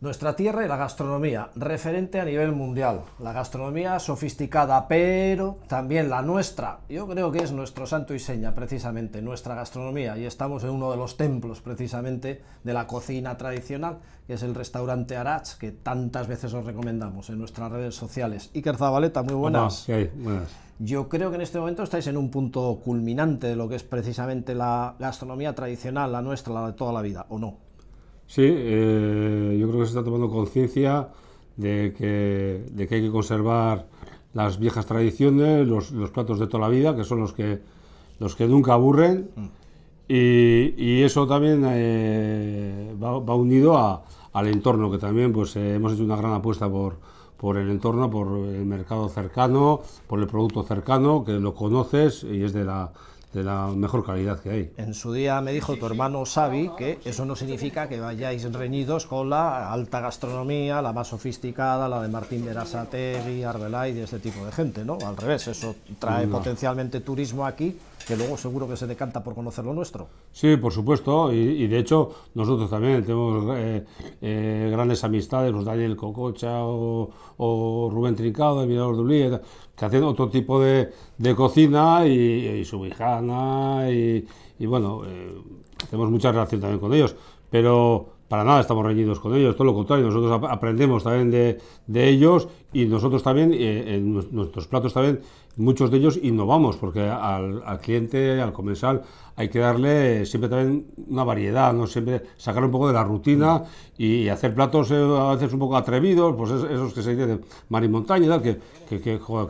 Nuestra tierra y la gastronomía, referente a nivel mundial. La gastronomía sofisticada, pero también la nuestra. Yo creo que es nuestro santo y seña, precisamente, nuestra gastronomía. Y estamos en uno de los templos, precisamente, de la cocina tradicional, que es el restaurante Arach, que tantas veces os recomendamos en nuestras redes sociales. Iker Zabaleta, muy buenas. buenas. Yo creo que en este momento estáis en un punto culminante de lo que es precisamente la gastronomía tradicional, la nuestra, la de toda la vida, ¿o no? Sí, eh, yo creo que se está tomando conciencia de que, hay que conservar las viejas tradiciones, los, platos de toda la vida, que son los que, los que nunca aburren. Mm. Y, eso también eh, va, unido al entorno, que también pues, eh, hemos hecho una gran apuesta por, por el entorno, por el mercado cercano, por el producto cercano, que lo conoces y es de la, de la mejor calidad que hay. En su día me dijo tu hermano Xavi que eso no significa que vayáis reñidos con la alta gastronomía, la más sofisticada, la de Martín Berasategui, Arbelay y este tipo de gente, ¿no? Al revés, eso trae potencialmente turismo aquí que luego seguro que se decanta por conocer lo nuestro. Sí, por supuesto, y, de hecho nosotros también tenemos eh, eh, grandes amistades, los pues Daniel Cococha o, Rubén Trincado de Mirador de que hacen otro tipo de, cocina y, y su hija y, bueno, eh, tenemos hacemos mucha relación también con ellos, pero para nada estamos reñidos con ellos, todo lo contrario, nosotros aprendemos también de, ellos y nosotros también, eh, en nuestros platos también, muchos de ellos innovamos, porque al, cliente, al comensal, hay que darle siempre también una variedad, ¿no? siempre sacar un poco de la rutina y, hacer platos eh, a veces un poco atrevidos, pues esos que se dicen de mar y montaña que,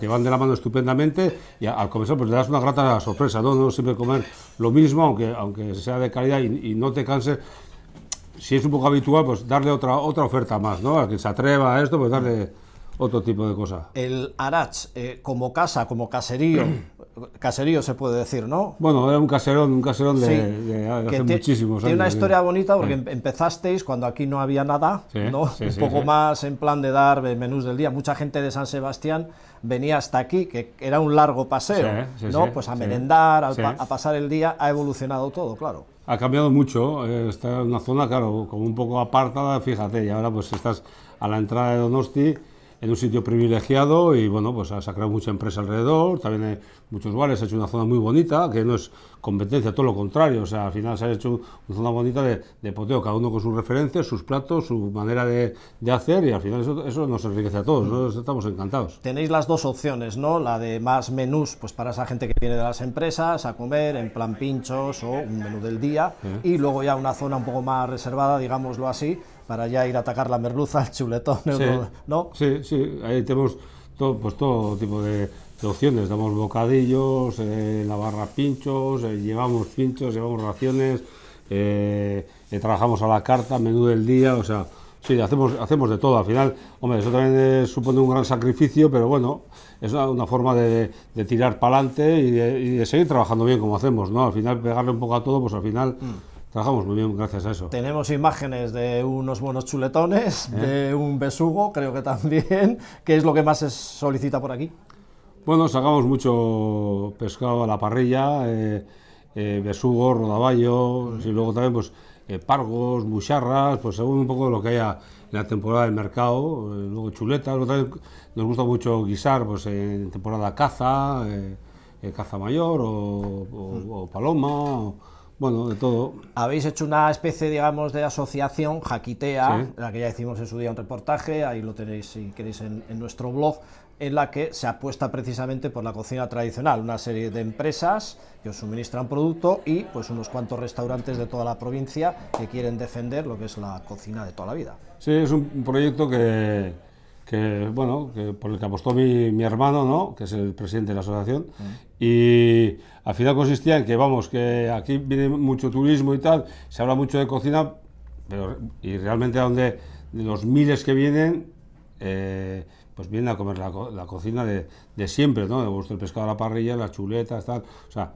van de la mano estupendamente y al comensal pues le das una grata sorpresa, ¿no? no siempre comer lo mismo, aunque, aunque sea de calidad y no te canses si es un poco habitual, pues darle otra, otra oferta más, ¿no? A quien se atreva a esto, pues darle otro tipo de cosa. El Arach, eh, como casa, como caserío, caserío se puede decir, ¿no? Bueno, era un caserón, un caserón de, hace muchísimos años. Tiene una historia bonita porque mm. empezasteis cuando aquí no había nada, ¿no? un poco más en plan de dar menús del día. Mucha gente de San Sebastián venía hasta aquí, que era un largo paseo, ¿no? pues a merendar, a pasar el día, ha evolucionado todo, claro ha cambiado mucho. Eh, está en una zona, claro, como un poco apartada, fíjate, y ahora pues estás a la entrada de Donosti en un sitio privilegiado y bueno, pues ha sacado mucha empresa alrededor, también muchos bares, ha hecho una zona muy bonita, que no es competencia, todo lo contrario, o sea, al final se ha hecho una zona bonita de, poteo, cada uno con sus referencias, sus platos, su manera de, hacer y al final eso, nos enriquece a todos, mm. estamos encantados. Tenéis las dos opciones, ¿no? La de más menús, pues para esa gente que viene de las empresas a comer en plan pinchos o un menú del día y luego ya una zona un poco más reservada, digámoslo así, para ya ir a atacar la merluza, el chuletón, ¿no? Sí, sí, ahí tenemos todo, pues todo tipo de, opciones, damos bocadillos, eh, la barra pinchos, eh, llevamos pinchos, llevamos raciones, eh, trabajamos a la carta, menú del día, o sea, sí, hacemos, hacemos de todo. Al final, hombre, eso también supone un gran sacrificio, pero bueno, es una, forma de, tirar para adelante y, de seguir trabajando bien como hacemos, ¿no? Al final, pegarle un poco a todo, pues al final... Mm. Trabajamos muy bien gracias a eso. Tenemos imágenes de unos buenos chuletones, ¿Eh? de un besugo, creo que también. ¿Qué es lo que más se solicita por aquí? Bueno, sacamos mucho pescado a la parrilla, eh, eh, besugo, rodaballo, y luego también pues eh, pargos, bucharras, pues según un poco lo que haya en la temporada del mercado, eh, luego chuletas, nos gusta mucho guisar pues en temporada caza, caza mayor o, paloma. Bueno, de todo. Habéis hecho una especie, digamos, de asociación, Jaquitea, la que ya hicimos en su día un reportaje, ahí lo tenéis si queréis en, en nuestro blog, en la que se apuesta precisamente por la cocina tradicional, una serie de empresas que os suministran producto y pues unos cuantos restaurantes de toda la provincia que quieren defender lo que es la cocina de toda la vida. Sí, es un proyecto que que bueno, por el que apostó mi, hermano, ¿no? que es el presidente de la asociación, mm. y al final consistía en que, vamos, que aquí viene mucho turismo y tal, se habla mucho de cocina, pero y realmente a donde los miles que vienen, eh, pues vienen a comer la, la cocina de, de, siempre, ¿no? De el pescado a la parrilla, las chuletas, tal, o sea,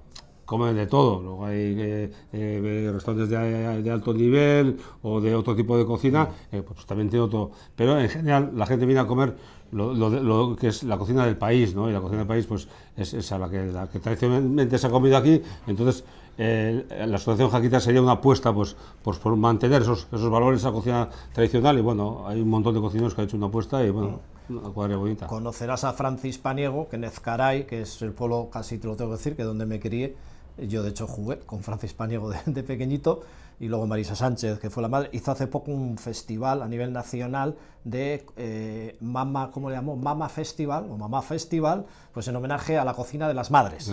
comen de todo. Luego hay eh, eh, eh, restaurantes de, alto nivel o de otro tipo de cocina, mm. pues también tiene otro. Pero en general la gente viene a comer lo, que es la cocina del país, ¿no? Y la cocina del país, pues es, a la que, tradicionalmente se ha comido aquí. Entonces, la Asociación Jaquita sería una apuesta pues, pues por mantener esos, valores, esa cocina tradicional. Y bueno, hay un montón de cocineros que han hecho una apuesta y bueno, mm. una bonita. Conocerás a Francis Paniego, que Nezcaray, que es el pueblo, casi te lo tengo que decir, que es donde me crié, yo, de hecho, jugué con Francis Paniego de, pequeñito y luego Marisa Sánchez, que fue la madre, hizo hace poco un festival a nivel nacional de eh, Mama, ¿cómo le llamó? Mama Festival o Mamá Festival, pues en homenaje a la cocina de las madres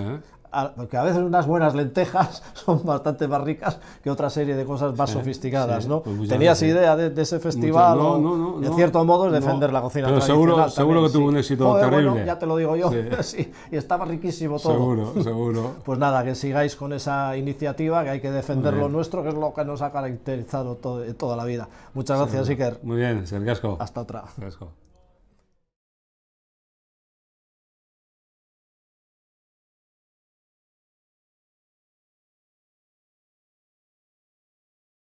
porque a veces unas buenas lentejas son bastante más ricas que otra serie de cosas más sofisticadas, ¿no? Pues ¿Tenías idea de, ese festival? no, no, no, en cierto modo es defender la cocina tradicional seguro, seguro que tuvo un éxito terrible. Bueno, ya te lo digo yo, sí. y estaba riquísimo todo. Seguro, seguro. Pues nada, que sigáis con esa iniciativa, que hay que defender lo nuestro, que es lo que nos ha caracterizado toda la vida. Muchas gracias, Iker. Muy bien, Sergasco. Hasta otra.